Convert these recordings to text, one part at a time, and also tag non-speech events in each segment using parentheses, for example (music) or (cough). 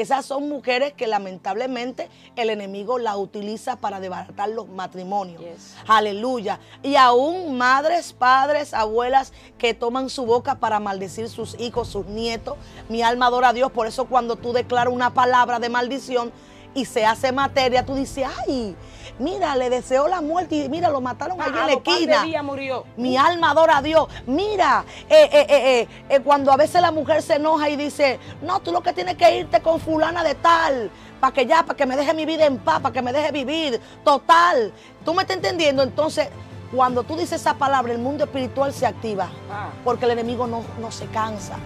esas son mujeres que lamentablemente el enemigo las utiliza para desbaratar los matrimonios. Aleluya. Y aún madres, padres, abuelas que toman su boca para maldecir sus hijos, sus nietos. Mi alma adora a Dios, por eso cuando tú declaras una palabra de maldición, y se hace materia, tú dices, ay, Mira, le deseó la muerte y mira, lo mataron allí en la murió. Mi alma adora a Dios. Mira, eh, eh, eh, cuando a veces la mujer se enoja y dice, no, tú lo que tienes que irte con fulana de tal, para que ya, para que me deje mi vida en paz, para que me deje vivir. Total. ¿Tú me estás entendiendo? Entonces, cuando tú dices esa palabra, el mundo espiritual se activa, ah. porque el enemigo no, no se cansa.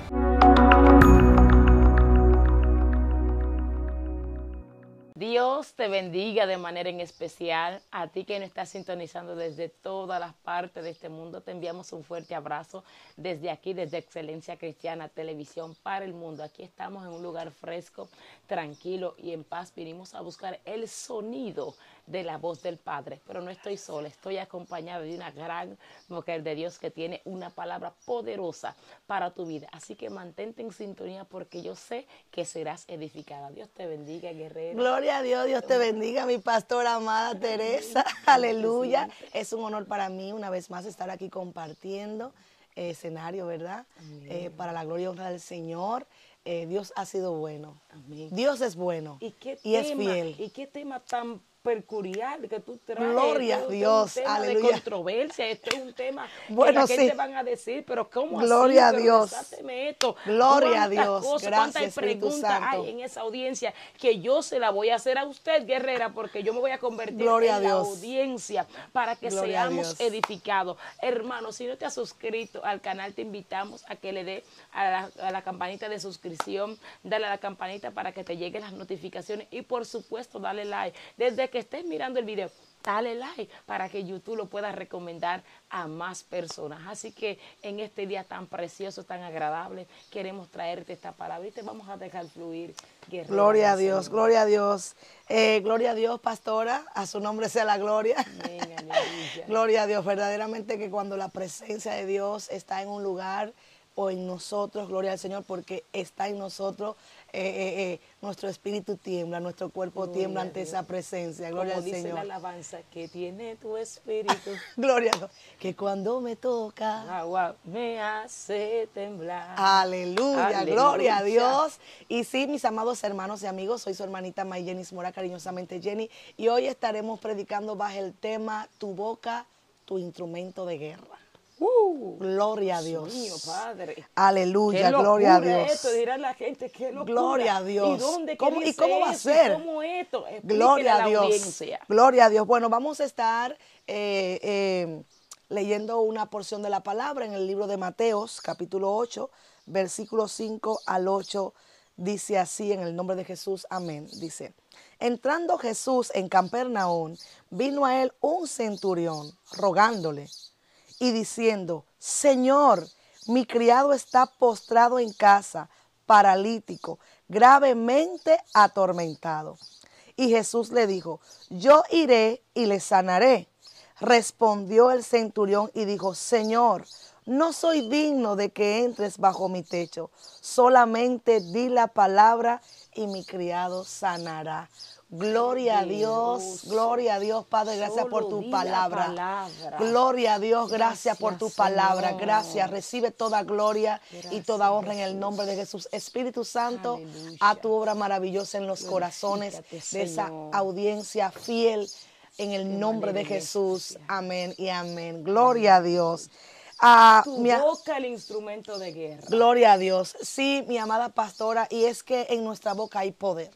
Dios te bendiga de manera en especial. A ti que nos estás sintonizando desde todas las partes de este mundo, te enviamos un fuerte abrazo desde aquí, desde Excelencia Cristiana Televisión para el Mundo. Aquí estamos en un lugar fresco, tranquilo y en paz. Vinimos a buscar el sonido de la voz del Padre. Pero no estoy sola, estoy acompañada de una gran mujer de Dios que tiene una palabra poderosa para tu vida. Así que mantente en sintonía porque yo sé que serás edificada. Dios te bendiga, guerrero. Gloria a Dios, Dios te bendiga, mi pastora amada Teresa. Aleluya. Es un honor para mí una vez más estar aquí compartiendo eh, escenario, ¿verdad? Eh, para la gloria y honra del Señor. Eh, Dios ha sido bueno. Dios es bueno. ¿Y, es fiel. ¿Y qué tema tan percurial que tú traes. Gloria a Dios, aleluya. De controversia, esto es un tema bueno, que la van a decir, pero ¿cómo Gloria a Dios. Gloria a Dios. Cosas, preguntas hay en esa audiencia que yo se la voy a hacer a usted, guerrera, porque yo me voy a convertir en la audiencia para que seamos edificados. Hermano, si no te has suscrito al canal, te invitamos a que le dé a, la, campanita de suscripción, dale a la campanita para que te lleguen las notificaciones y por supuesto dale like. Desde que estés mirando el video, dale like para que YouTube lo pueda recomendar a más personas. Así que en este día tan precioso, tan agradable, queremos traerte esta palabra y te vamos a dejar fluir. gloria a Dios, gloria a Dios. Eh, gloria a Dios, pastora, a su nombre sea la gloria. (laughs) gloria a Dios, verdaderamente que cuando la presencia de Dios está en un lugar, o en nosotros, gloria al Señor, porque está en nosotros, eh, eh, eh, nuestro espíritu tiembla, nuestro cuerpo tiembla ante esa presencia, gloria al Señor. la alabanza que tiene tu espíritu. (laughs) gloria a Dios. Que cuando me toca, agua me hace temblar. Aleluya, gloria a Dios. Y sí, mis amados hermanos y amigos, soy su hermanita May Jenny Mora, cariñosamente Jenny, y hoy estaremos predicando bajo el tema Tu boca, tu instrumento de guerra. Uh, gloria a Dios. Aleluya, gloria a Dios. gloria a Dios. ¿Y, ¿Cómo, va a ser? Gloria a Dios. Gloria a Dios. Bueno, vamos a estar eh, eh, leyendo una porción de la palabra en el libro de Mateos, capítulo 8, versículo 5 al 8. Dice así en el nombre de Jesús, amén. Dice, entrando Jesús en Campernaón, vino a él un centurión rogándole y diciendo, Señor, mi criado está postrado en casa, paralítico, gravemente atormentado. Y Jesús le dijo, yo iré y le sanaré. Respondió el centurión y dijo, Señor, no soy digno de que entres bajo mi techo, solamente di la palabra y mi criado sanará. Gloria a Dios, gloria a Dios, Padre, gracias por tu palabra. Gloria a Dios, gracias, por tu palabra. Gracias, recibe toda gloria y toda honra en el nombre de Jesús. Espíritu Santo, a tu obra maravillosa en los corazones de esa audiencia fiel en el nombre de Jesús. Amén y amén. Gloria a Dios. Ah, a tu boca el instrumento de guerra. Gloria a Dios. Sí, mi amada pastora, y es que en nuestra boca hay poder.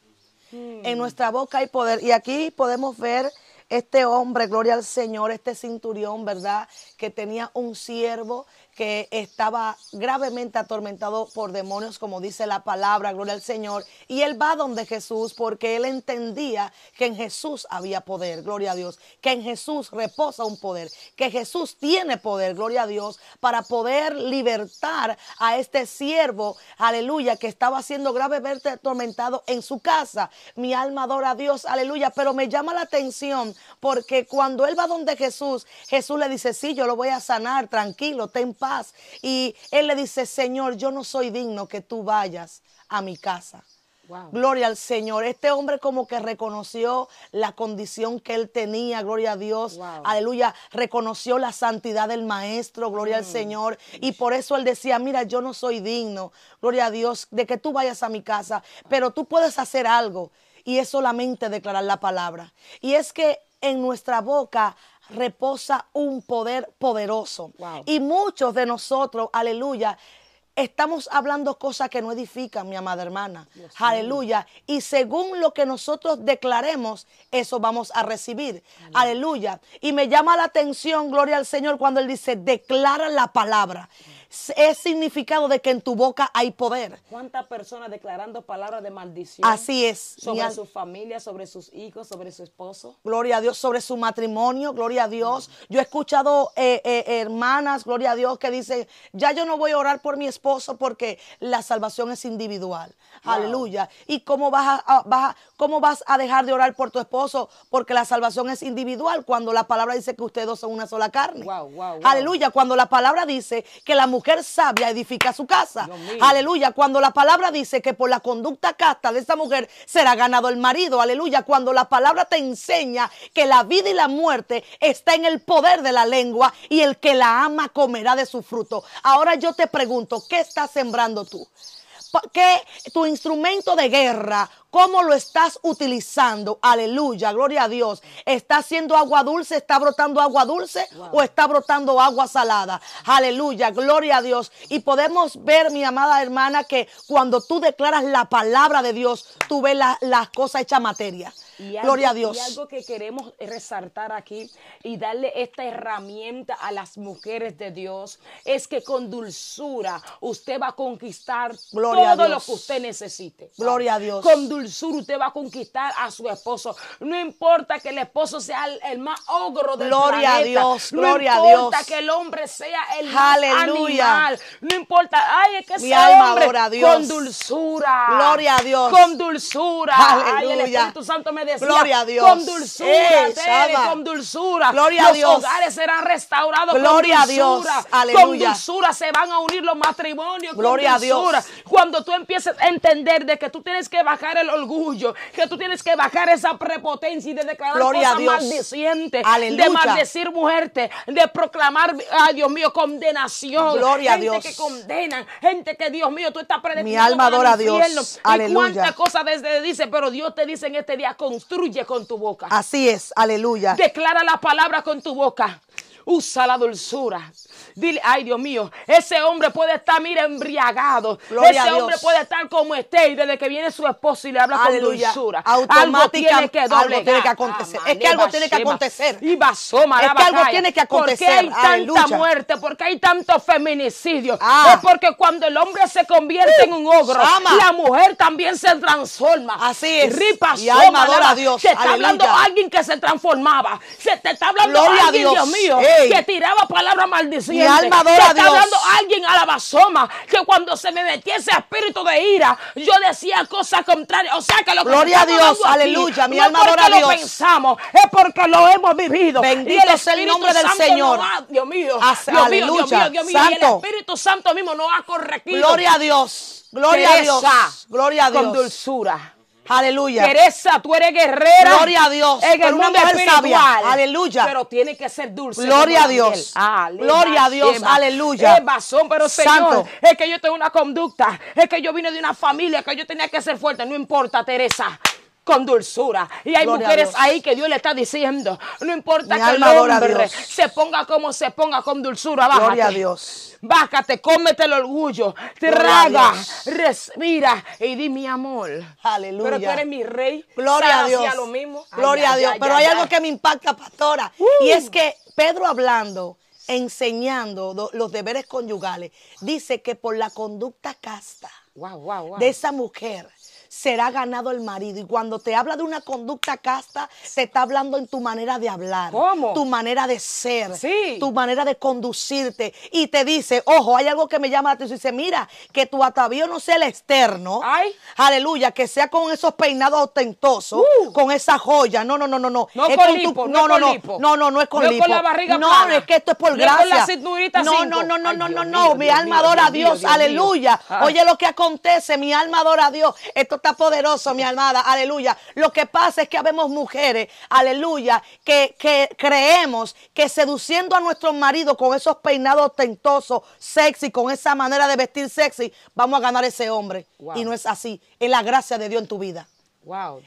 En mm. nuestra boca hay poder. Y aquí podemos ver este hombre, gloria al Señor, este cinturión, ¿verdad? Que tenía un siervo que estaba gravemente atormentado por demonios, como dice la palabra, gloria al Señor. Y él va donde Jesús porque él entendía que en Jesús había poder, gloria a Dios, que en Jesús reposa un poder, que Jesús tiene poder, gloria a Dios, para poder libertar a este siervo, aleluya, que estaba siendo gravemente atormentado en su casa. Mi alma adora a Dios, aleluya, pero me llama la atención porque cuando él va donde Jesús, Jesús le dice, sí, yo lo voy a sanar, tranquilo, ten paz y él le dice, Señor, yo no soy digno que tú vayas a mi casa. Gloria al Señor. Este hombre como que reconoció la condición que él tenía, gloria a Dios. Aleluya. Reconoció la santidad del maestro, gloria al mm. Señor. Y por eso él decía, mira, yo no soy digno, gloria a Dios, de que tú vayas a mi casa, pero tú puedes hacer algo. Y es solamente declarar la palabra. Y es que en nuestra boca reposa un poder poderoso. Y muchos de nosotros, aleluya, estamos hablando cosas que no edifican, mi amada hermana. aleluya. Y según lo que nosotros declaremos, eso vamos a recibir. Aleluya. Y me llama la atención, gloria al Señor, cuando Él dice, declara la palabra es significado de que en tu boca hay poder. ¿Cuántas personas declarando palabras de maldición? Así es. Sobre su familia, sobre sus hijos, sobre su esposo. Gloria a Dios, sobre su matrimonio, gloria a Dios. Yo he escuchado eh, eh, hermanas, gloria a Dios, que dicen, ya yo no voy a orar por mi esposo porque la salvación es individual. Aleluya. ¿Y cómo vas a, cómo vas a dejar de orar por tu esposo porque la salvación es individual cuando la palabra dice que ustedes dos son una sola carne? Wow, wow, Aleluya, cuando la palabra dice que la mujer mujer sabia edifica su casa. Aleluya, cuando la palabra dice que por la conducta casta de esa mujer será ganado el marido. Aleluya, cuando la palabra te enseña que la vida y la muerte está en el poder de la lengua y el que la ama comerá de su fruto. Ahora yo te pregunto, ¿qué estás sembrando tú? ¿Qué tu instrumento de guerra? cómo lo estás utilizando. Aleluya, gloria a Dios. ¿Está haciendo agua dulce? ¿Está brotando agua dulce o está brotando agua salada? Aleluya, gloria a Dios. Y podemos ver, mi amada hermana, que cuando tú declaras la palabra de Dios, tú ves las cosas hechas materia. Gloria a Dios. Y algo que queremos resaltar aquí y darle esta herramienta a las mujeres de Dios es que con dulzura usted va a conquistar todo lo que usted necesite. Gloria a Dios. Con dulzura usted va a conquistar a su esposo. No importa que el esposo sea el, más ogro del gloria A Dios, gloria a Dios. No importa que el hombre sea el Aleluya. más animal. No importa. Ay, es que Mi alma hombre con dulzura. Gloria a Dios. Con dulzura. Aleluya. Ay, el Espíritu Santo me decía. Gloria a Dios. Con dulzura, eh, con dulzura. Gloria a Dios. Los hogares serán restaurados gloria con dulzura. A Dios. Aleluya. Con dulzura se van a unir los matrimonios. Gloria con dulzura. a Dios. Cuando tú empieces a entender de que tú tienes que bajar el orgullo, que tú tienes que bajar esa prepotencia y de declarar cosas maldicientes, de maldecir muerte, de proclamar, ay Dios mío, condenación. Gloria gente que condenan, gente que Dios mío, tú estás predestinado. Mi alma adora a Dios. Aleluya. Y cuántas cosas desde dice, pero Dios te dice en este día, construye con tu boca. Así es, aleluya. Declara la palabra con tu boca. Usa la dulzura. Dile, ay Dios mío, ese hombre puede estar, mira, embriagado. ese hombre puede estar como esté y desde que viene su esposo y le habla con dulzura. algo tiene que, algo tiene que acontecer. Ah, es que algo tiene que acontecer. Y basó, es que algo tiene que acontecer. qué hay tanta muerte, porque hay tanto feminicidio. Ah. Es porque cuando el hombre se convierte en un uh, ogro, la mujer también se transforma. Así es. Ripa, y a Dios. Se está hablando alguien que se transformaba. Se te está hablando alguien, a Dios. mío. Eh, que tiraba palabras maldicientes. Mi alma adora está dando alguien a la basoma. Que cuando se me metía ese espíritu de ira, yo decía cosas contrarias. O sea que lo Gloria que a Dios, aleluya. mi alma lo pensamos, es porque lo hemos vivido. Bendito sea el, nombre del Señor. Ah, Dios mío. Dios Mío, Dios mío, Y el Espíritu Santo mismo nos ha corregido. Gloria a Dios. Gloria a Dios. Gloria a Dios. Con dulzura. Aleluya. Teresa, tú eres guerrera. Gloria a Dios. En el mundo espiritual. Aleluya. Pero tiene que ser dulce. Gloria a Dios. Ah, Gloria a Dios. Aleluya. Es basón, pero Santo. es que yo tengo una conducta. Es que yo vine de una familia que yo tenía que ser fuerte. No importa, Teresa con dulzura. Y hay mujeres ahí que Dios le está diciendo, no importa que el hombre se ponga como se ponga con dulzura, bájate. Gloria a Dios. Bájate, cómete el orgullo, traga, respira y di mi amor. Aleluya. Pero tú eres mi rey. Gloria a Dios. Lo mismo. Gloria a Dios. Pero hay algo que me impacta, pastora. Y uh. es que Pedro hablando, enseñando los deberes conyugales, dice que por la conducta casta de esa mujer, será ganado el marido. Y cuando te habla de una conducta casta, te está hablando en tu manera de hablar. ¿Cómo? Tu manera de ser. Sí. Tu manera de conducirte. Y te dice, ojo, hay algo que me llama la atención. Dice, mira, que tu atavío no sea el externo. Ay. Aleluya, que sea con esos peinados ostentosos, uh. con esa joya. No, no, no, no, no. No es con, no, no, no, no, no, no, es con no lipo. Con la barriga no, es que esto es por gracia. no, no, no, no, no, no, no, mi alma adora a Dios, aleluya. Ah. Oye lo que acontece, mi alma adora a Dios. Esto está poderoso, mi amada. Aleluya. Lo que pasa es que habemos mujeres, aleluya, que, que creemos que seduciendo a nuestros maridos con esos peinados ostentosos, sexy, con esa manera de vestir sexy, vamos a ganar ese hombre. Y no es así. Es la gracia de Dios en tu vida.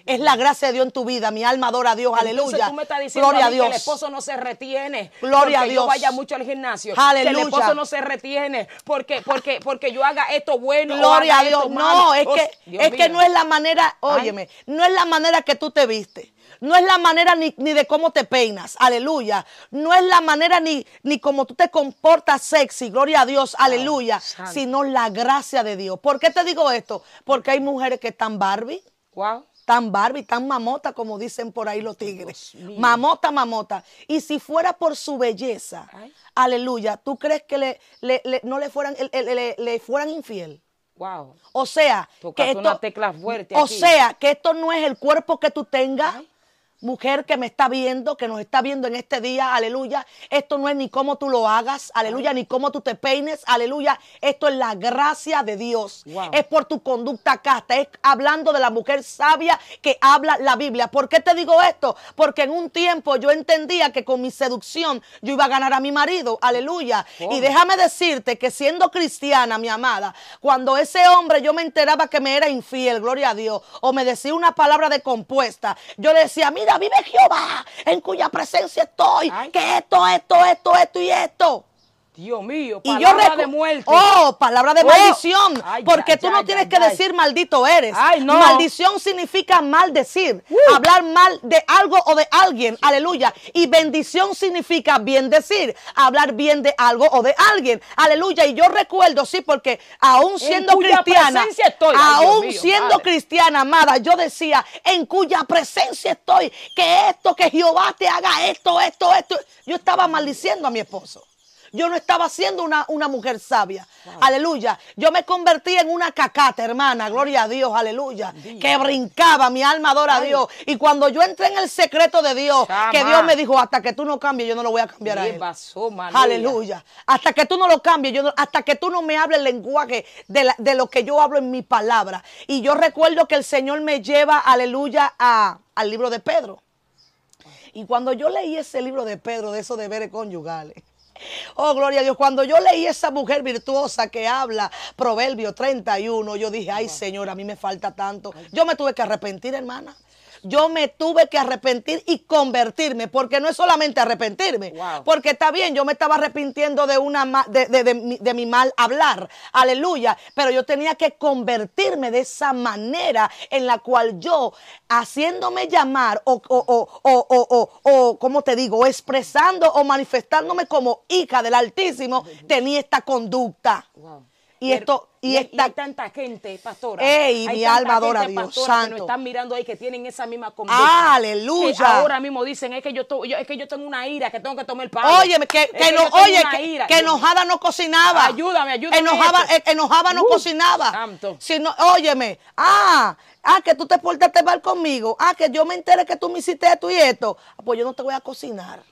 Es la gracia de Dios en tu vida. Mi alma adora a Dios. aleluya. Tú me estás diciendo Gloria a, Dios. Que el esposo no se retiene. Gloria a Dios. Yo vaya mucho al gimnasio. Aleluya. Que el esposo no se retiene porque porque yo haga esto bueno. Gloria a Dios. No, es oh, que es que no es la manera. Ah. Óyeme, no es la manera que tú te vistes. No es la manera ni, de cómo te peinas, aleluya. No es la manera ni, ni cómo tú te comportas sexy, gloria a Dios, aleluya. sino la gracia de Dios. ¿Por qué te digo esto? Porque hay mujeres que están Barbie. Wow tan Barbie, tan mamota, como dicen por ahí los tigres. Mamota, mamota. Y si fuera por su belleza, aleluya, ¿tú crees que le, no le fueran, le, fueran infiel? Wow. O sea, que esto, una tecla fuerte o sea, que esto no es el cuerpo que tú tengas, mujer que me está viendo, que nos está viendo en este día, aleluya. Esto no es ni cómo tú lo hagas, aleluya, ni cómo tú te peines, aleluya. Esto es la gracia de Dios. Es por tu conducta casta. Es hablando de la mujer sabia que habla la Biblia. ¿Por qué te digo esto? Porque en un tiempo yo entendía que con mi seducción yo iba a ganar a mi marido, aleluya. Y déjame decirte que siendo cristiana, mi amada, cuando ese hombre yo me enteraba que me era infiel, gloria a Dios, o me decía una palabra de compuesta, yo le decía, mira, vive Jehová, en cuya presencia estoy, que esto, esto, esto, esto y esto. Dios mío, palabra de muerte. Oh, palabra de oh, maldición. porque tú no tienes que decir maldito eres. Maldición significa maldecir, decir, uh. hablar mal de algo o de alguien. Aleluya. Y bendición significa bien decir, hablar bien de algo o de alguien. Aleluya. Y yo recuerdo, sí, porque aún siendo cristiana, aún siendo cristiana, amada, yo decía, en cuya presencia estoy, que esto, que Jehová te haga esto, esto, esto. Yo estaba maldiciendo a mi esposo yo no estaba siendo una, mujer sabia. Aleluya. Yo me convertí en una cacata, hermana. Gloria a Dios, aleluya. Que brincaba, mi alma adora a Dios. Y cuando yo entré en el secreto de Dios, que Dios me dijo, hasta que tú no cambies, yo no lo voy a cambiar a él. aleluya. Hasta que tú no lo cambies, yo hasta que tú no me hables el lenguaje de, lo que yo hablo en mi palabra. Y yo recuerdo que el Señor me lleva, aleluya, a, al libro de Pedro. Y cuando yo leí ese libro de Pedro, de esos deberes conyugales, Oh, gloria a Dios. Cuando yo leí esa mujer virtuosa que habla Proverbio 31, yo dije, ay Señor, a mí me falta tanto. Yo me tuve que arrepentir, hermana yo me tuve que arrepentir y convertirme, porque no es solamente arrepentirme, porque está bien, yo me estaba arrepintiendo de, una, de, de, mi mal hablar, aleluya, pero yo tenía que convertirme de esa manera en la cual yo, haciéndome llamar o, o, o, o, o, como te digo, expresando o manifestándome como hija del Altísimo, tenía esta conducta. Y esto y, hay tanta gente, pastora. Ey, hay mi alma a santo. Que nos están mirando ahí que tienen esa misma comida Aleluya. ahora mismo dicen, es que yo, que yo tengo una ira, que tengo que tomar el pan. Oye, que, oye, que, enojada no cocinaba. Ayúdame, ayúdame. Enojaba, eh, enojada no uh, cocinaba. Santo. óyeme, ah, ah, que tú te portaste mal conmigo. Ah, que yo me enteré que tú me hiciste esto y esto. Ah, pues yo no te voy a cocinar.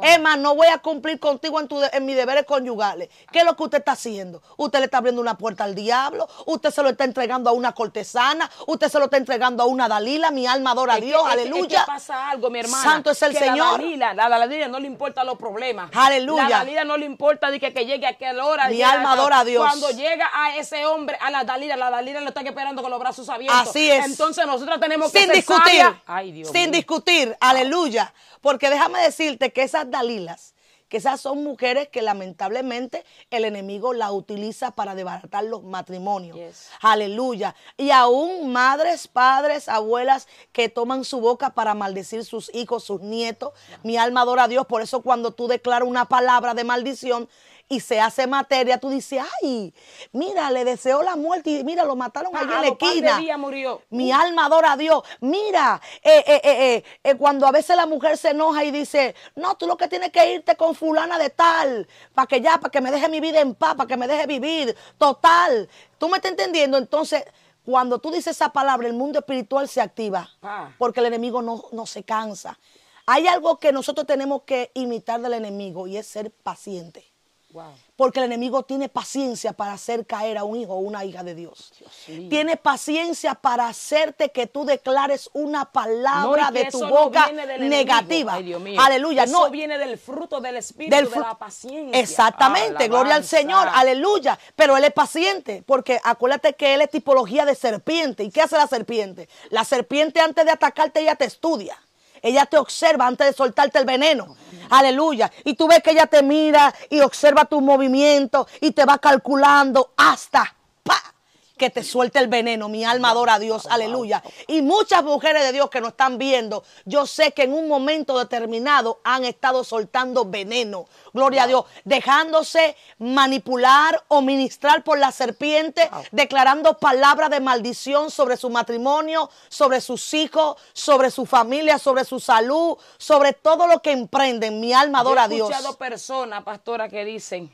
Emma no voy a cumplir contigo en, tu en mis deberes conyugales. ¿Qué es lo que usted está haciendo? Usted le está abriendo una puerta al diablo, usted se lo está entregando a una cortesana, usted se lo está entregando a una Dalila, mi alma adora a Dios, aleluya. pasa algo, mi hermana. Santo es el Señor. La Dalila, la Dalila no le importa los problemas. Aleluya. La Dalila no le importa de que, que llegue a aquel hora. Mi alma adora a Dios. Cuando llega a ese hombre, a la Dalila, la Dalila lo está esperando con los brazos abiertos. Así es. Entonces nosotros tenemos sin que discutir, Ay, Dios Sin discutir, aleluya. Porque déjame decirte que esa Dalilas, que esas son mujeres que lamentablemente el enemigo la utiliza para debatar los matrimonios. Aleluya. Y aún madres, padres, abuelas que toman su boca para maldecir sus hijos, sus nietos. Mi alma adora a Dios. Por eso cuando tú declaras una palabra de maldición, y se hace materia, tú dices, ay, mira, le deseó la muerte y mira, lo mataron allí en la esquina. Mi uh. alma adora a Dios. Mira, eh, eh, eh, cuando a veces la mujer se enoja y dice, no, tú lo que tienes que irte con fulana de tal, para que ya, para que me deje mi vida en paz, para que me deje vivir, total. ¿Tú me estás entendiendo? Entonces, cuando tú dices esa palabra, el mundo espiritual se activa, ah. porque el enemigo no, no se cansa. Hay algo que nosotros tenemos que imitar del enemigo y es ser paciente. Porque el enemigo tiene paciencia para hacer caer a un hijo o una hija de Dios. tiene paciencia para hacerte que tú declares una palabra de tu boca negativa. Aleluya. Eso no viene del fruto del espíritu de la paciencia. Exactamente. Gloria al Señor. Aleluya. Pero él es paciente porque acuérdate que él es tipología de serpiente. ¿Y qué hace la serpiente? La serpiente antes de atacarte ella te estudia. Ella te observa antes de soltarte el veneno. Aleluya. Y tú ves que ella te mira y observa tus movimientos y te va calculando hasta que te suelte el veneno, mi alma adora a Dios, aleluya. Y muchas mujeres de Dios que nos están viendo, yo sé que en un momento determinado han estado soltando veneno, gloria a Dios, dejándose manipular o ministrar por la serpiente, declarando palabras de maldición sobre su matrimonio, sobre sus hijos, sobre su familia, sobre su salud, sobre todo lo que emprenden, mi alma adora a Dios. He escuchado personas, pastora, que dicen,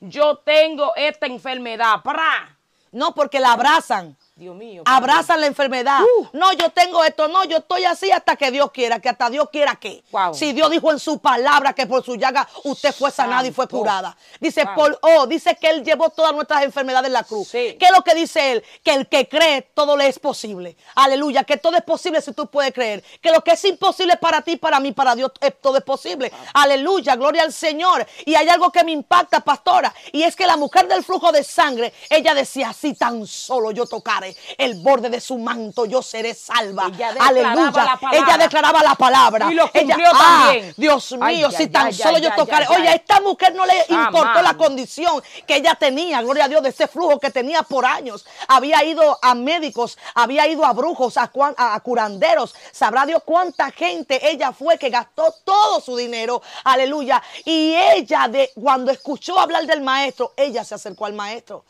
yo tengo esta enfermedad, para no, porque la abrazan. Dios mío. Abrazan la enfermedad. Uh. No, yo tengo esto. No, yo estoy así hasta que Dios quiera. Que hasta Dios quiera que. Si Dios dijo en su palabra que por su llaga usted fue sanada y fue curada. Dice por, oh, dice que Él llevó todas nuestras enfermedades en la cruz. ¿Qué es lo que dice Él? Que el que cree, todo le es posible. Aleluya. Que todo es posible si tú puedes creer. Que lo que es imposible para ti, para mí, para Dios, todo es posible. Aleluya. Gloria al Señor. Y hay algo que me impacta, pastora. Y es que la mujer del flujo de sangre, ella decía, así tan solo yo tocara el borde de su manto, yo seré salva. Aleluya. Ella declaraba la palabra. Y ah, Dios mío, si tan solo yo tocaré. Oye, a esta mujer no le importó la condición que ella tenía, gloria a Dios, de ese flujo que tenía por años. Había ido a médicos, había ido a brujos, a, a curanderos. Sabrá Dios cuánta gente ella fue que gastó todo su dinero. Aleluya. Y ella, de, cuando escuchó hablar del maestro, ella se acercó al maestro.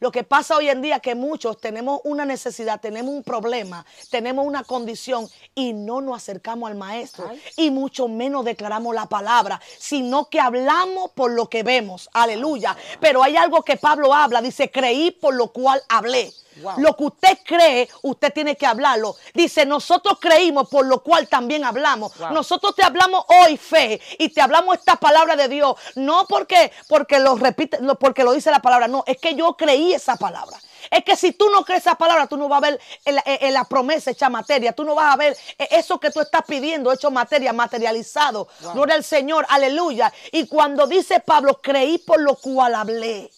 Lo que pasa hoy en día es que muchos tenemos una necesidad, tenemos un problema, tenemos una condición y no nos acercamos al maestro y mucho menos declaramos la palabra, sino que hablamos por lo que vemos. Aleluya. Pero hay algo que Pablo habla, dice, creí por lo cual hablé. Lo que usted cree, usted tiene que hablarlo. Dice, nosotros creímos, por lo cual también hablamos. Nosotros te hablamos hoy fe y te hablamos esta palabra de Dios. No porque, porque lo repite, porque lo dice la palabra. No, es que yo creí esa palabra. Es que si tú no crees esa palabra, tú no vas a ver la promesa hecha materia. Tú no vas a ver e, eso que tú estás pidiendo hecho materia, materializado. No Gloria Señor, aleluya. Y cuando dice Pablo, creí por lo cual hablé.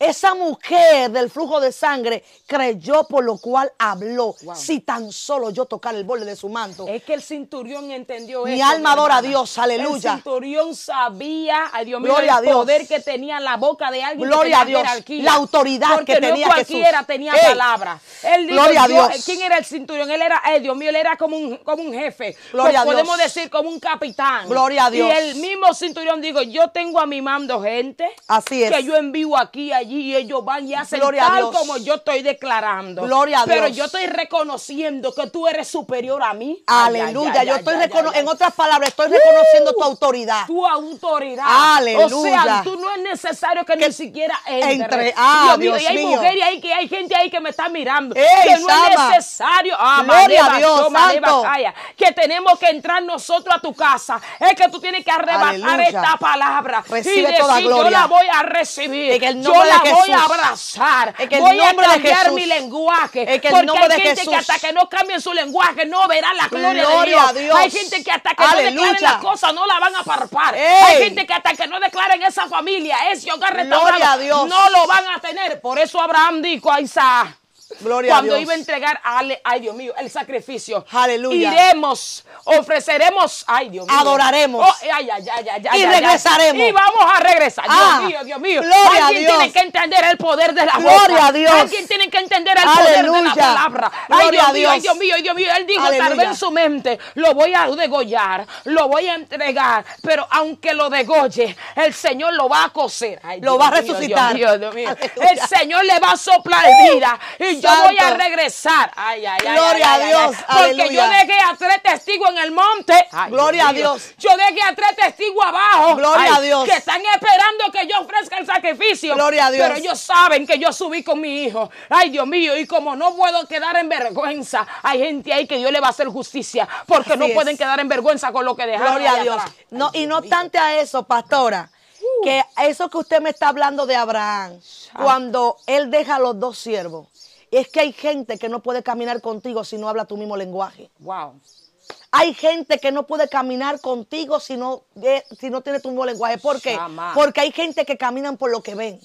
Esa mujer del flujo de sangre creyó por lo cual habló. Si tan solo yo tocar el borde de su manto. Es que el centurión entendió mi eso. mi alma adora a Dios, aleluya. El centurión sabía, Dios mío, el poder que tenía la boca de alguien. Gloria a Dios. la autoridad que tenía no cualquiera tenía palabra. Él dijo, Gloria a Dios. ¿Quién era el cinturón Él era, Dios mío, él era como un, como un jefe. Gloria a Dios. Podemos decir como un capitán. Gloria a Dios. Y el mismo cinturión dijo, yo tengo a mi mando gente. Así es. Que yo envío aquí, a y ellos van y hacen Gloria tal como yo estoy declarando. Gloria a Dios. Pero yo estoy reconociendo que tú eres superior a mí. Aleluya. yo estoy en otras palabras, estoy reconociendo tu uh, autoridad. Tu autoridad. Aleluya. O sea, tú no es necesario que, ni siquiera entre. Ah, Dios, mío. Y hay mujeres ahí que hay gente ahí que me está mirando. que no es necesario. Ah, gloria que tenemos que entrar nosotros a tu casa. Es que tú tienes que arrebatar esta palabra. Recibe toda gloria. yo la voy a recibir. la voy a abrazar. voy a cambiar mi lenguaje. porque hay gente que hasta que no cambien su lenguaje no verá la gloria, de Dios. Hay gente que hasta que no declaren las cosas no la van a parpar. Hay gente que hasta que no declaren esa familia, ese hogar restaurado, no lo van a tener. Por eso Abraham dijo a Isaac. Gloria cuando a Dios. iba a entregar, ale, ay Dios mío, el sacrificio. Aleluya. Iremos, ofreceremos, ay Dios mío. Adoraremos. Oh, ay, ay, ay, y regresaremos. Y vamos a regresar. Dios ah, mío, Dios mío. Gloria Alguien a Dios. tiene que entender el poder de la gloria Dios. Alguien tiene que entender el poder de la palabra. Ay Dios, mío, ay Dios, mío, ay Dios mío, Él dijo, tal vez en su mente, lo voy a degollar, lo voy a entregar, pero aunque lo degolle, el Señor lo va a coser. lo va a resucitar. Ay, Dios mío, el Señor le va a soplar vida. Y yo yo voy a regresar. Gloria a Dios. Porque yo dejé a tres testigos en el monte. Gloria a Dios. Yo dejé a tres testigos abajo. Gloria a Dios. Que están esperando que yo ofrezca el sacrificio. Gloria a Dios. Pero ellos saben que yo subí con mi hijo. Ay, Dios mío. Y como no puedo quedar en vergüenza, hay gente ahí que Dios le va a hacer justicia. Porque no pueden quedar en vergüenza con lo que dejaron. Gloria a Dios. No, y no obstante a eso, pastora uh. que eso que usted me está hablando de Abraham, cuando él deja a los dos siervos es que hay gente que no puede caminar contigo si no habla tu mismo lenguaje. Wow. Hay gente que no puede caminar contigo si no, eh, si no tiene tu mismo lenguaje. ¿Por qué? Porque hay gente que caminan por lo que ven.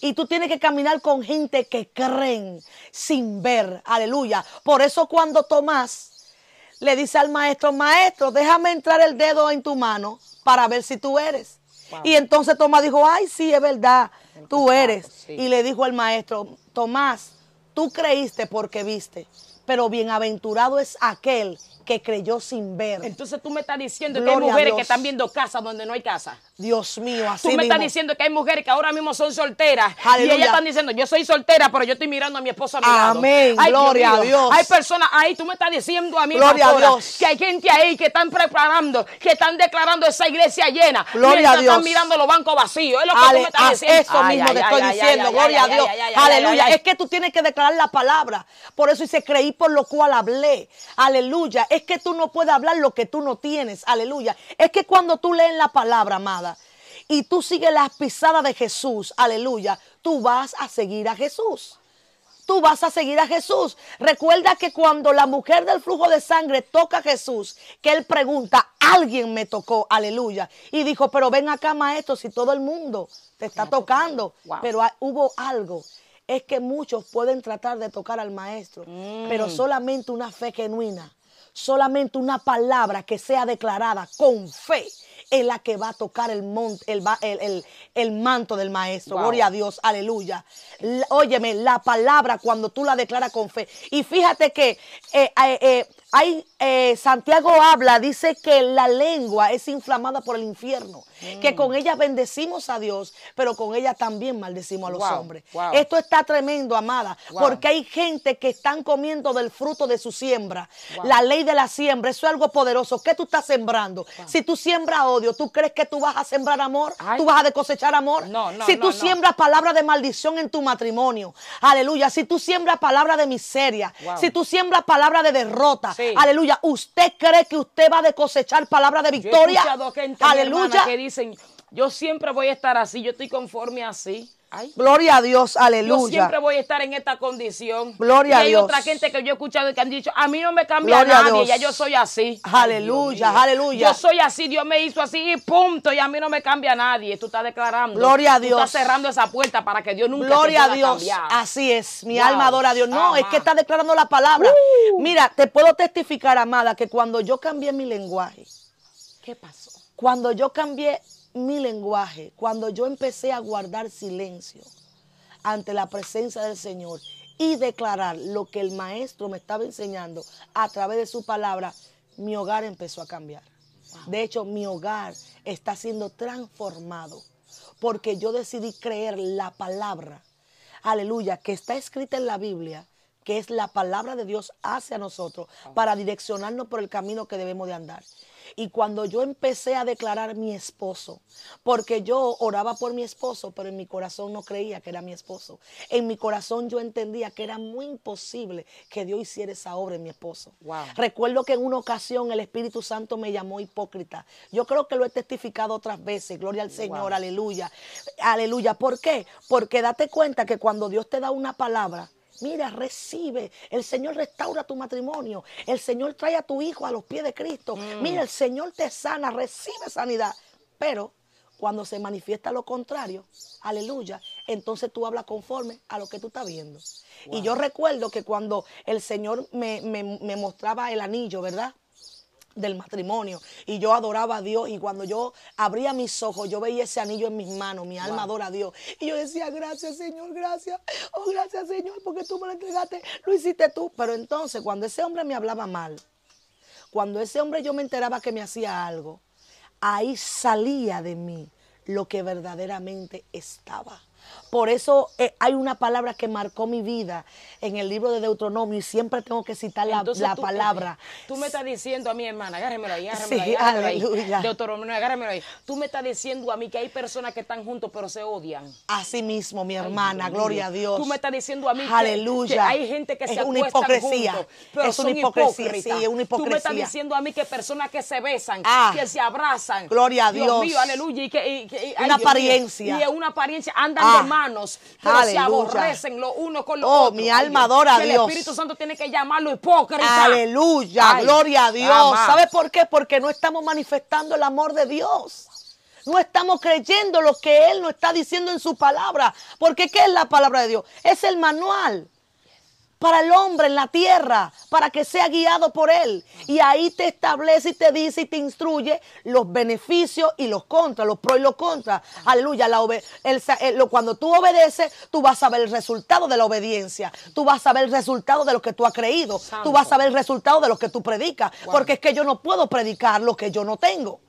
Y tú tienes que caminar con gente que creen sin ver. Aleluya. Por eso cuando Tomás le dice al maestro, maestro, déjame entrar el dedo en tu mano para ver si tú eres. Y entonces Tomás dijo, ay, sí, es verdad, tú eres. Y le dijo al maestro, Tomás, Tú creíste porque viste, pero bienaventurado es aquel que creyó sin ver. Entonces tú me estás diciendo que hay mujeres que están viendo casas donde no hay casa. Dios mío, así Tú me estás diciendo que hay mujeres que ahora mismo son solteras y ellas están diciendo, yo soy soltera, pero yo estoy mirando a mi esposo Amén. Gloria a Dios. Hay personas ahí, tú me estás diciendo a mí, Gloria a Dios. que hay gente ahí que están preparando, que están declarando esa iglesia llena. Gloria a Dios. están mirando los bancos vacíos. Es lo que tú me estás diciendo. Eso mismo te estoy diciendo. Gloria a Dios. Aleluya. Es que tú tienes que declarar la palabra. Por eso hice creí por lo cual hablé. Aleluya es que tú no puedes hablar lo que tú no tienes. Aleluya. Es que cuando tú lees la palabra, amada, y tú sigues las pisadas de Jesús, aleluya, tú vas a seguir a Jesús. Tú vas a seguir a Jesús. Recuerda que cuando la mujer del flujo de sangre toca a Jesús, que él pregunta, alguien me tocó, aleluya. Y dijo, pero ven acá maestro, si todo el mundo te está tocando, pero hubo algo es que muchos pueden tratar de tocar al maestro, pero mm. solamente una fe genuina solamente una palabra que sea declarada con fe es la que va a tocar el, el, el, el manto del maestro. Gloria a Dios, aleluya. óyeme, la palabra cuando tú la declaras con fe. Y fíjate que eh, eh, eh, hay, eh, Santiago habla, dice que la lengua es inflamada por el infierno, que mm. con ella bendecimos a Dios, pero con ella también maldecimos a los hombres. Esto está tremendo, amada, porque hay gente que están comiendo del fruto de su siembra. La ley de la siembra, eso es algo poderoso. ¿Qué tú estás sembrando? Si tú siembras odio, ¿tú crees que tú vas a sembrar amor? ¿Tú vas a cosechar amor? No, no, si tú siembras palabras de maldición en tu matrimonio, aleluya. Si tú siembras palabras de miseria, si tú siembras palabras de derrota, Aleluya. ¿Usted cree que usted va a cosechar palabra de victoria? Aleluya. que dicen, yo siempre voy a estar así, yo estoy conforme así. Gloria a Dios, aleluya. Yo siempre voy a estar en esta condición. Gloria a Dios. hay otra gente que yo he escuchado y que han dicho, a mí no me cambia nadie, ya yo soy así. Aleluya, aleluya. Yo soy así, Dios me hizo así y punto, y a mí no me cambia nadie. Tú estás declarando. Gloria a Dios. Tú estás cerrando esa puerta para que Dios nunca Gloria a Dios. Así es, mi alma adora a Dios. No, es que está declarando la palabra. Uh. Mira, te puedo testificar, amada, que cuando yo cambié mi lenguaje. ¿Qué pasó? Cuando yo cambié mi lenguaje cuando yo empecé a guardar silencio ante la presencia del Señor y declarar lo que el maestro me estaba enseñando a través de su palabra, mi hogar empezó a cambiar. De hecho, mi hogar está siendo transformado porque yo decidí creer la palabra, aleluya, que está escrita en la Biblia, que es la palabra de Dios hacia nosotros para direccionarnos por el camino que debemos de andar. Y cuando yo empecé a declarar mi esposo, porque yo oraba por mi esposo, pero en mi corazón no creía que era mi esposo. En mi corazón yo entendía que era muy imposible que Dios hiciera esa obra en mi esposo. Recuerdo que en una ocasión el Espíritu Santo me llamó hipócrita. Yo creo que lo he testificado otras veces. Gloria al Señor, aleluya. Aleluya. ¿Por qué? Porque date cuenta que cuando Dios te da una palabra, Mira, recibe. El Señor restaura tu matrimonio. El Señor trae a tu hijo a los pies de Cristo. Mm. Mira, el Señor te sana, recibe sanidad. Pero cuando se manifiesta lo contrario, aleluya, entonces tú hablas conforme a lo que tú estás viendo. Y yo recuerdo que cuando el Señor me mostraba el anillo, ¿verdad? del matrimonio y yo adoraba a Dios y cuando yo abría mis ojos yo veía ese anillo en mis manos, mi alma adora a Dios y yo decía gracias Señor, gracias, oh gracias Señor porque tú me lo entregaste, lo hiciste tú, pero entonces cuando ese hombre me hablaba mal, cuando ese hombre yo me enteraba que me hacía algo, ahí salía de mí lo que verdaderamente estaba. Por eso eh, hay una palabra que marcó mi vida en el libro de Deuteronomio y siempre tengo que citar la, palabra. Eh, tú me estás diciendo a mi hermana, agárremelo ahí, agárremelo ahí, Sí, aleluya. ahí. Deuteronomio, agárremelo ahí. Tú me estás diciendo a mí que hay personas que están juntos pero se odian. Así mismo, mi hermana, gloria a Dios. Tú me estás diciendo a mí Que, hay gente que es se una hipocresía. Juntos, es una hipocresía, es una hipocresía. Tú me estás diciendo a mí que personas que se besan, ah. que se abrazan. Gloria a Dios. Dios aleluya. una apariencia. Y es una apariencia, andan ah. de mal hermanos, se aborrecen los unos con los oh, mi alma adora a Dios. El Espíritu Santo tiene que llamarlo hipócrita. Aleluya, gloria a Dios. ¿Sabes por qué? Porque no estamos manifestando el amor de Dios. No estamos creyendo lo que Él nos está diciendo en su palabra. Porque ¿qué es la palabra de Dios? Es el manual para el hombre en la tierra, para que sea guiado por él. Y ahí te establece y te dice y te instruye los beneficios y los contras, los pros y los contras. Aleluya, cuando tú obedeces, tú vas a ver el resultado de la obediencia, tú vas a ver el resultado de lo que tú has creído, tú vas a ver el resultado de lo que tú predicas, porque es que yo no puedo predicar lo que yo no tengo.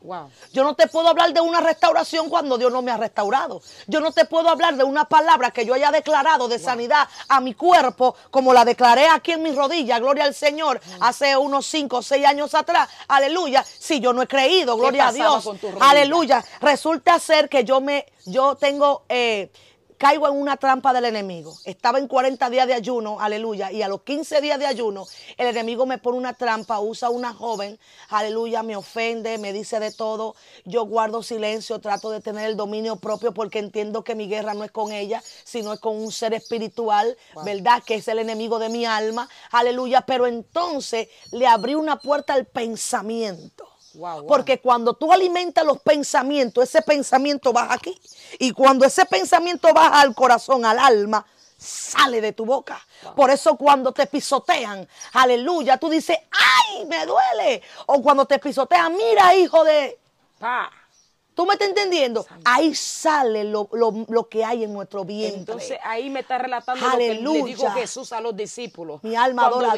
Yo no te puedo hablar de una restauración cuando Dios no me ha restaurado. Yo no te puedo hablar de una palabra que yo haya declarado de sanidad a mi cuerpo como la declaré aquí en mis rodillas, gloria al Señor, hace unos cinco o seis años atrás. Aleluya. Si yo no he creído, gloria a Dios. Aleluya. Resulta ser que yo me, yo tengo, eh, caigo en una trampa del enemigo. Estaba en 40 días de ayuno, aleluya, y a los 15 días de ayuno el enemigo me pone una trampa, usa una joven, aleluya, me ofende, me dice de todo. Yo guardo silencio, trato de tener el dominio propio porque entiendo que mi guerra no es con ella, sino es con un ser espiritual, ¿verdad? Que es el enemigo de mi alma, aleluya. Pero entonces le abrí una puerta al pensamiento. Porque cuando tú alimentas los pensamientos, ese pensamiento baja aquí. Y cuando ese pensamiento baja al corazón, al alma, sale de tu boca. Por eso cuando te pisotean, aleluya, tú dices, ay, me duele. O cuando te pisotean, mira, hijo de... Pa. ¿Tú me estás entendiendo? Ahí sale lo, que hay en nuestro vientre. Entonces ahí me está relatando lo que le dijo Jesús a los discípulos. Mi alma a, a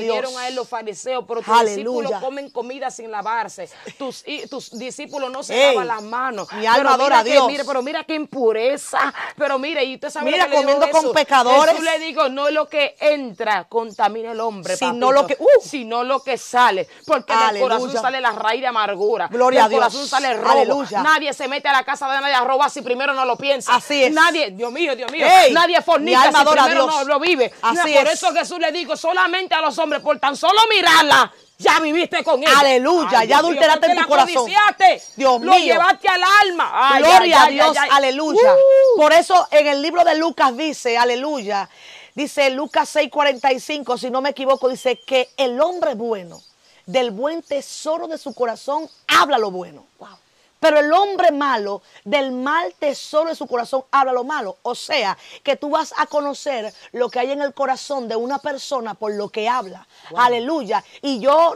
él los fariseos, pero tus discípulos comen comida sin lavarse. Tus, tus discípulos no se lavan las manos. Mi alma adora a Dios. mire, pero mira qué impureza. Pero mire, y usted sabe mira, comiendo con pecadores. Jesús le digo, no es lo que entra contamina el hombre, sino lo que, uh. lo que sale, porque del corazón sale la raíz de amargura. Gloria del a Dios. corazón sale robo. Nadie se mete a la casa de nadie a robar si primero no lo piensa. Así es. Nadie, Dios mío, Dios mío, nadie fornica si primero no lo vive. Así es. Por eso Jesús le dijo solamente a los hombres, por tan solo mirarla, ya viviste con él. Aleluya, ya adulteraste en tu corazón. Dios mío. Lo llevaste al alma. Gloria a Dios, aleluya. Uh. Por eso en el libro de Lucas dice, aleluya, dice Lucas 6:45, si no me equivoco, dice que el hombre bueno, del buen tesoro de su corazón, habla lo bueno. Wow. Pero el hombre malo, del mal tesoro de su corazón, habla lo malo. O sea, que tú vas a conocer lo que hay en el corazón de una persona por lo que habla. Aleluya. Y yo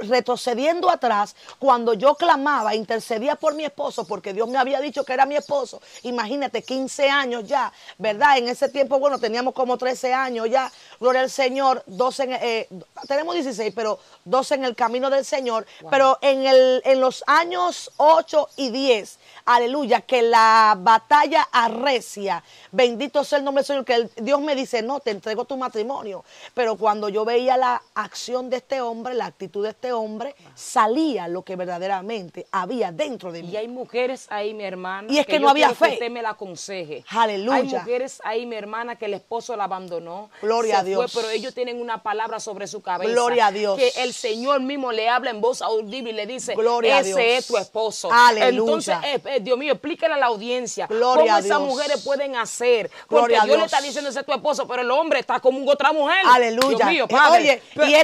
retrocediendo atrás, cuando yo clamaba, intercedía por mi esposo, porque Dios me había dicho que era mi esposo. Imagínate, 15 años ya, ¿verdad? En ese tiempo, bueno, teníamos como 13 años ya. Gloria al Señor, 12 eh, tenemos 16, pero 12 en el camino del Señor. Pero el, en los años 8, y 10. Aleluya, que la batalla arrecia. Bendito sea el nombre del Señor, que Dios me dice, no, te entrego tu matrimonio. Pero cuando yo veía la acción de este hombre, la actitud de este hombre, salía lo que verdaderamente había dentro de mí. Y hay mujeres ahí, mi hermana. Y es que, no había fe. usted me la aconseje. Aleluya. Hay mujeres ahí, mi hermana, que el esposo la abandonó. Gloria a Dios. pero ellos tienen una palabra sobre su cabeza. Gloria a Dios. Que el Señor mismo le habla en voz audible y le dice, Gloria ese a Dios. es tu esposo. Aleluya. Entonces, eh, eh, Dios mío, explícale a la audiencia Gloria cómo esas mujeres pueden hacer. Porque Dios, Dios, le está diciendo ese tu esposo, pero el hombre está como otra mujer. Aleluya. Dios mío, eh, padre. Oye, y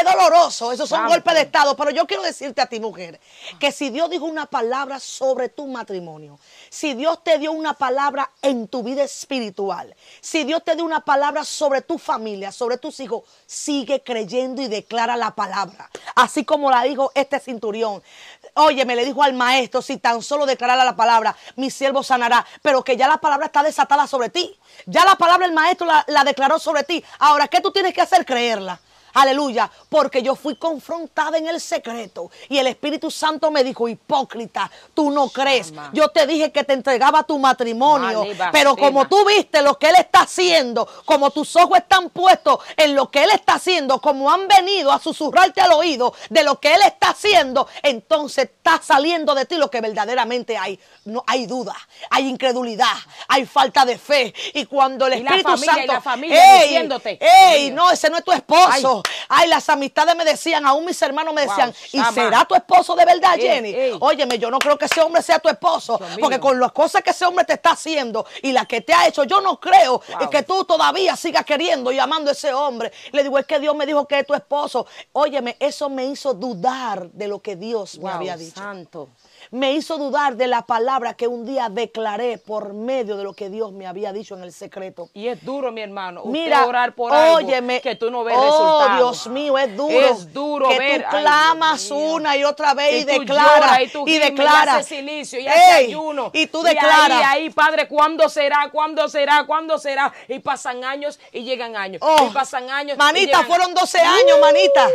es, doloroso, esos son un golpes de Estado. Pero yo quiero decirte a ti, mujer, que si Dios dijo una palabra sobre tu matrimonio, si Dios te dio una palabra en tu vida espiritual, si Dios te dio una palabra sobre tu familia, sobre tus hijos, sigue creyendo y declara la palabra. Así como la dijo este cinturón Oye, me le dijo al maestro, si tan solo declarara la palabra, mi siervo sanará, pero que ya la palabra está desatada sobre ti. Ya la palabra el maestro la, declaró sobre ti. Ahora, ¿qué tú tienes que hacer? Creerla. Aleluya, porque yo fui confrontada en el secreto y el Espíritu Santo me dijo, hipócrita, tú no crees. Yo te dije que te entregaba tu matrimonio, pero como tú viste lo que Él está haciendo, como tus ojos están puestos en lo que Él está haciendo, como han venido a susurrarte al oído de lo que Él está haciendo, entonces está saliendo de ti lo que verdaderamente hay. No, hay duda, hay incredulidad, hay falta de fe. Y cuando el Espíritu Santo... familia diciéndote, no, ese no es tu esposo. Ay, las amistades me decían, aún mis hermanos me decían, ¿y será tu esposo de verdad, Jenny? Óyeme, yo no creo que ese hombre sea tu esposo, porque con las cosas que ese hombre te está haciendo y las que te ha hecho, yo no creo que tú todavía sigas queriendo y amando a ese hombre. Le digo, es que Dios me dijo que es tu esposo. Óyeme, eso me hizo dudar de lo que Dios me había dicho. Santo me hizo dudar de la palabra que un día declaré por medio de lo que Dios me había dicho en el secreto. Y es duro, mi hermano. Mira, orar por óyeme, que tú no ves oh, Dios mío, es duro. Es duro que tú clamas una y otra vez y, declaras y, tú y declaras. Y, ayuno. Y tú declaras. Y ahí, Padre, ¿cuándo será? ¿Cuándo será? ¿Cuándo será? Y pasan años y llegan años. Oh, y pasan años. Manita, fueron 12 años, manita.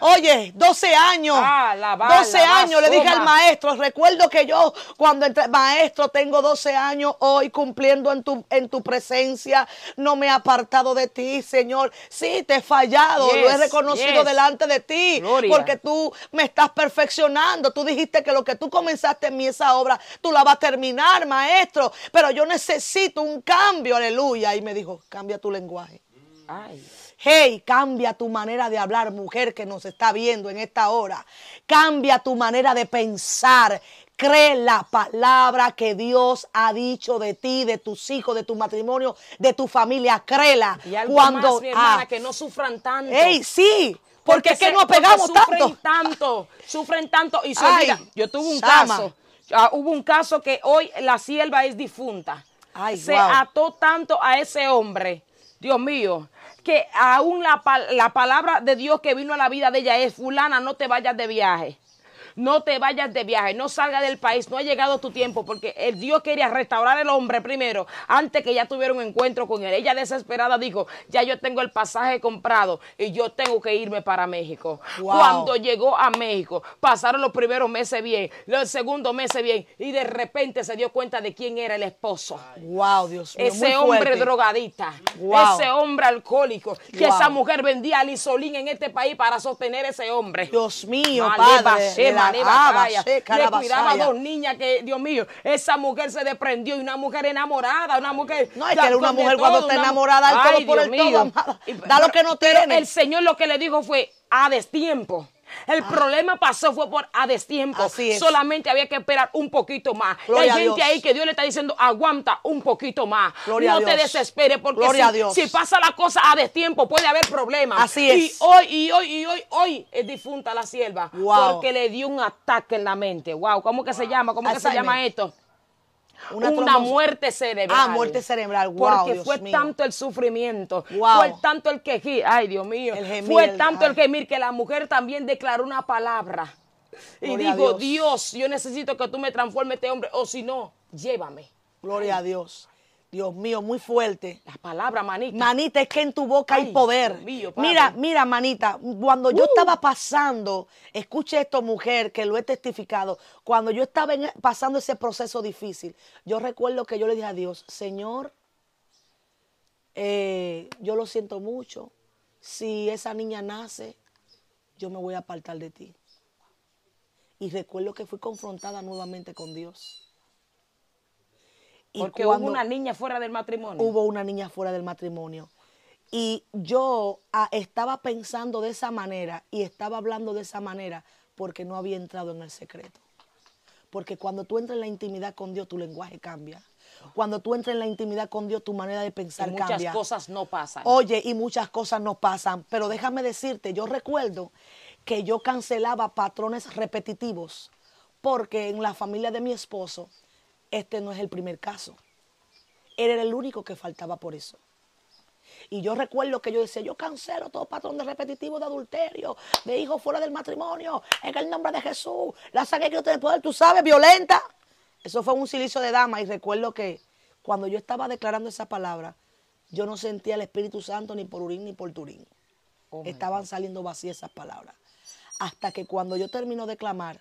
¡Uh! Oye, 12 años. Ah, la va, 12 años, le dije al maestro, recuerdo que yo, cuando entré, maestro, tengo 12 años hoy cumpliendo en tu, en tu presencia, no me he apartado de ti, Señor. Sí, te he fallado, lo he reconocido delante de ti, porque tú me estás perfeccionando. Tú dijiste que lo que tú comenzaste en mí, esa obra, tú la vas a terminar, maestro, pero yo necesito un cambio, aleluya. Y me dijo, cambia tu lenguaje. Ay. Hey, cambia tu manera de hablar, mujer que nos está viendo en esta hora. Cambia tu manera de pensar. Cree la palabra que Dios ha dicho de ti, de tus hijos, de tu matrimonio, de tu familia. Créela. Y algo cuando mi hermana, que no sufran tanto. Hey, sí. Porque, es que nos pegamos sufren tanto. Sufren tanto y se Yo tuve un caso. Ah, hubo un caso que hoy la sierva es difunta. Ay, se ató tanto a ese hombre. Dios mío, que aún la, la palabra de Dios que vino a la vida de ella es, fulana, no te vayas de viaje no te vayas de viaje, no salgas del país, no ha llegado tu tiempo, porque el Dios quería restaurar el hombre primero, antes que ya tuviera un encuentro con él. Ella desesperada dijo, ya yo tengo el pasaje comprado y yo tengo que irme para México. Cuando llegó a México, pasaron los primeros meses bien, los segundos meses bien, y de repente se dio cuenta de quién era el esposo. Wow, Dios Ese hombre drogadita, ese hombre alcohólico, que esa mujer vendía al isolín en este país para sostener ese hombre. Dios mío, padre. Ah, le cuidaba a dos niñas que, Dios mío, esa mujer se desprendió y una mujer enamorada, una mujer. No, es que era una mujer cuando está enamorada, da todo el lo que no tiene. El Señor lo que le dijo fue a ah, destiempo. El ah. problema pasó fue por a destiempo. Solamente había que esperar un poquito más. hay gente ahí que Dios le está diciendo, aguanta un poquito más. no te desesperes porque si, pasa la cosa a destiempo puede haber problemas. Así es. Y hoy, y hoy, y hoy, hoy es difunta la sierva porque le dio un ataque en la mente. Wow, ¿cómo que se llama? ¿Cómo que se llama esto? una, muerte cerebral. Ah, muerte cerebral, Porque fue tanto el sufrimiento, fue tanto el quejir, ay Dios mío, fue tanto el gemir que la mujer también declaró una palabra. Y dijo, Dios. Dios, yo necesito que tú me transformes este hombre, o si no, llévame. Gloria a Dios. Dios mío, muy fuerte. Las palabras, manita. Manita, es que en tu boca hay poder. mira, mira, manita, cuando yo uh. estaba pasando, escuche esto, mujer, que lo he testificado, cuando yo estaba e, pasando ese proceso difícil, yo recuerdo que yo le dije a Dios, Señor, eh, yo lo siento mucho, si esa niña nace, yo me voy a apartar de ti. Y recuerdo que fui confrontada nuevamente con Dios. Porque hubo una niña fuera del matrimonio. Hubo una niña fuera del matrimonio. Y yo ah, estaba pensando de esa manera y estaba hablando de esa manera porque no había entrado en el secreto. Porque cuando tú entras en la intimidad con Dios, tu lenguaje cambia. Cuando tú entras en la intimidad con Dios, tu manera de pensar y cambia. Muchas cosas no pasan. Oye, y muchas cosas no pasan. Pero déjame decirte, yo recuerdo que yo cancelaba patrones repetitivos porque en la familia de mi esposo este no es el primer caso. Él era el único que faltaba por eso. Y yo recuerdo que yo decía, yo cancelo todo patrón de repetitivo de adulterio, de hijos fuera del matrimonio, en el nombre de Jesús, la sangre que te poder, tú sabes, violenta. Eso fue un silicio de dama y recuerdo que cuando yo estaba declarando esa palabra, yo no sentía el Espíritu Santo ni por urín ni por turín. Oh, Estaban saliendo vacías esas palabras. Hasta que cuando yo termino de clamar,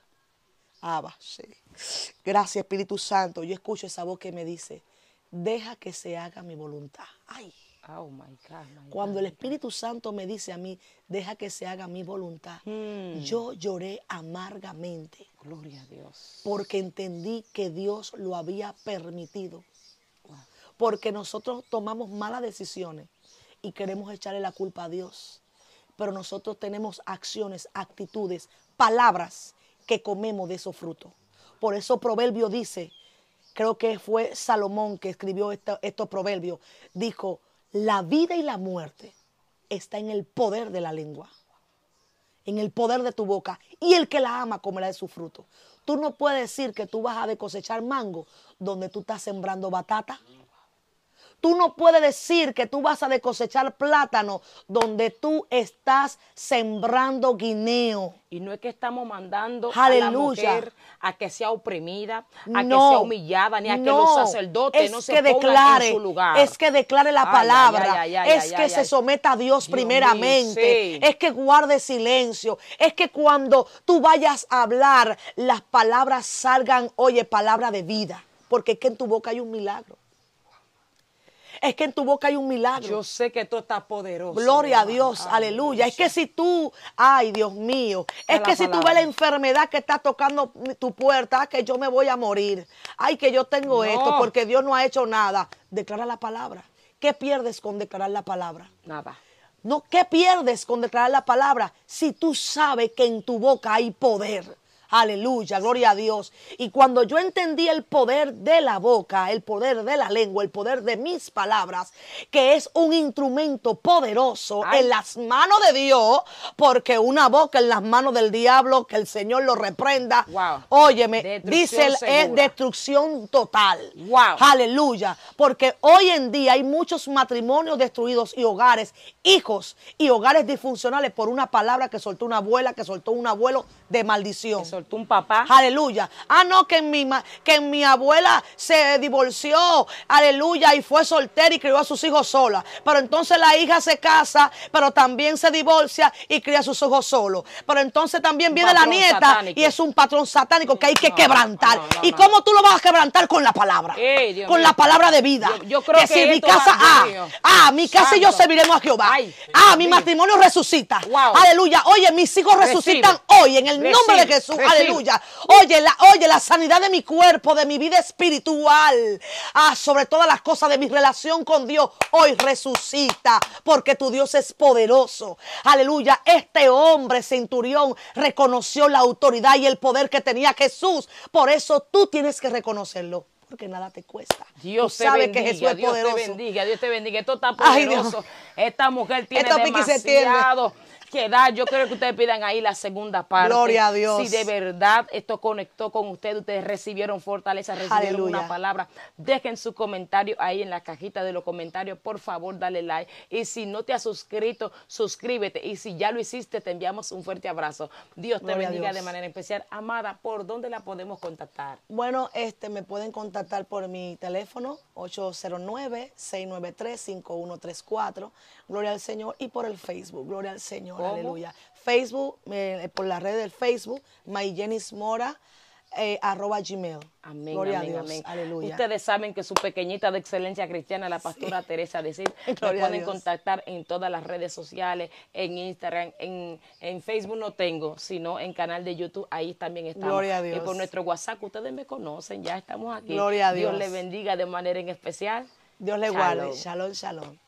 Gracias, Espíritu Santo. Yo escucho esa voz que me dice, deja que se haga mi voluntad. Ay. Oh my God, Cuando el Espíritu Santo me dice a mí, deja que se haga mi voluntad, hmm. yo lloré amargamente. Gloria a Dios. Porque entendí que Dios lo había permitido. Porque nosotros tomamos malas decisiones y queremos echarle la culpa a Dios. Pero nosotros tenemos acciones, actitudes, palabras que comemos de esos frutos. Por eso Proverbio dice, creo que fue Salomón que escribió estos proverbios, dijo, la vida y la muerte está en el poder de la lengua, en el poder de tu boca, y el que la ama comerá de su fruto. Tú no puedes decir que tú vas a cosechar mango donde tú estás sembrando batata. Tú no puedes decir que tú vas a cosechar plátano donde tú estás sembrando guineo. Y no es que estamos mandando a la mujer a que sea oprimida, a que sea humillada, ni a que los sacerdotes no se que en su lugar. Es que declare la palabra, es que se someta a Dios, primeramente, es que guarde silencio, es que cuando tú vayas a hablar, las palabras salgan, oye, palabra de vida, porque es que en tu boca hay un milagro es que en tu boca hay un milagro. Yo sé que tú estás poderoso. Gloria a Dios, aleluya. Es que si tú, ay Dios mío, es que si tú ves la enfermedad que está tocando tu puerta, que yo me voy a morir, ay que yo tengo esto porque Dios no ha hecho nada, declara la palabra. ¿Qué pierdes con declarar la palabra? Nada. No, ¿qué pierdes con declarar la palabra si tú sabes que en tu boca hay poder? Aleluya, gloria a Dios. Y cuando yo entendí el poder de la boca, el poder de la lengua, el poder de mis palabras, que es un instrumento poderoso en las manos de Dios, porque una boca en las manos del diablo, que el Señor lo reprenda. Óyeme, dice el es destrucción total. Aleluya, porque hoy en día hay muchos matrimonios destruidos y hogares, hijos y hogares disfuncionales por una palabra que soltó una abuela, que soltó un abuelo de maldición. soltó un papá. Aleluya. Ah, no, que en mi, que mi abuela se divorció. Aleluya. Y fue soltera y crió a sus hijos sola. Pero entonces la hija se casa, pero también se divorcia y cría a sus hijos solo. Pero entonces también viene la nieta y es un patrón satánico que hay que quebrantar. ¿Y cómo tú lo vas a quebrantar? Con la palabra. con la palabra de vida. Yo, creo Decir, que mi casa, ah, ah, mi casa y yo serviremos a Jehová. ah, mi matrimonio resucita. Aleluya. Oye, mis hijos resucitan hoy en el nombre de Jesús. Aleluya. Oye la, oye, la sanidad de mi cuerpo, de mi vida espiritual. Ah, sobre todas las cosas de mi relación con Dios. Hoy resucita porque tu Dios es poderoso. Aleluya. Este hombre centurión reconoció la autoridad y el poder que tenía Jesús. Por eso tú tienes que reconocerlo porque nada te cuesta. Dios sabe que Jesús es Dios te bendiga, Dios te bendiga. Esto está poderoso. Esta mujer tiene demasiado quedar. Yo creo que ustedes pidan ahí la segunda parte. Gloria a Dios. Si de verdad esto conectó con ustedes, ustedes recibieron fortaleza, recibieron una palabra, dejen su comentario ahí en la cajita de los comentarios. Por favor, dale like. Y si no te has suscrito, suscríbete. Y si ya lo hiciste, te enviamos un fuerte abrazo. Dios te bendiga de manera especial. Amada, ¿por dónde la podemos contactar? Bueno, este me pueden contactar por mi teléfono 809 693 5134. Gloria al Señor y por el Facebook. Gloria al Señor. Aleluya. Facebook, eh, por la red del Facebook, Mayenis Mora. Eh, gmail. Amén, Gloria a Dios. Aleluya. Ustedes saben que su pequeñita de excelencia cristiana, la pastora (laughs) Teresa de pueden contactar en todas las redes sociales, en Instagram, en, Facebook no tengo, sino en canal de YouTube, ahí también estamos. Gloria a Dios. Y por nuestro WhatsApp, ustedes me conocen, ya estamos aquí. Gloria a Dios. Dios le bendiga de manera en especial. Dios le guarde. Shalom, shalom.